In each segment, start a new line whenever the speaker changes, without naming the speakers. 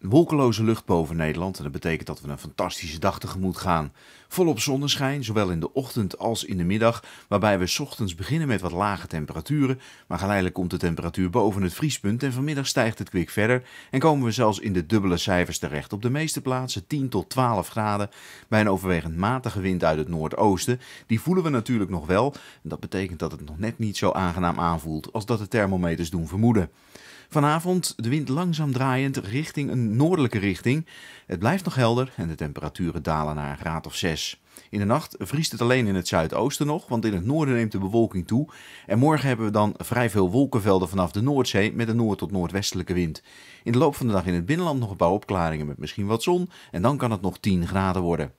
Wolkeloze lucht boven Nederland en dat betekent dat we een fantastische dag tegemoet gaan. Volop zonneschijn, zowel in de ochtend als in de middag, waarbij we ochtends beginnen met wat lage temperaturen, maar geleidelijk komt de temperatuur boven het vriespunt en vanmiddag stijgt het kwik verder en komen we zelfs in de dubbele cijfers terecht. Op de meeste plaatsen 10 tot 12 graden bij een overwegend matige wind uit het noordoosten. Die voelen we natuurlijk nog wel en dat betekent dat het nog net niet zo aangenaam aanvoelt als dat de thermometers doen vermoeden. Vanavond de wind langzaam draaiend richting een noordelijke richting. Het blijft nog helder en de temperaturen dalen naar een graad of 6. In de nacht vriest het alleen in het zuidoosten nog, want in het noorden neemt de bewolking toe. En morgen hebben we dan vrij veel wolkenvelden vanaf de Noordzee met een noord- tot noordwestelijke wind. In de loop van de dag in het binnenland nog een paar opklaringen met misschien wat zon en dan kan het nog 10 graden worden.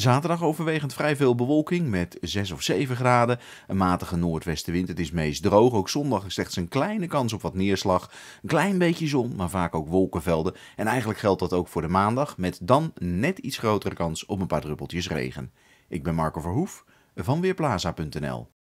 Zaterdag overwegend vrij veel bewolking met 6 of 7 graden. Een matige noordwestenwind. Het is meest droog. Ook zondag is slechts een kleine kans op wat neerslag. Een klein beetje zon, maar vaak ook wolkenvelden. En eigenlijk geldt dat ook voor de maandag. Met dan net iets grotere kans op een paar druppeltjes regen. Ik ben Marco Verhoef van Weerplaza.nl.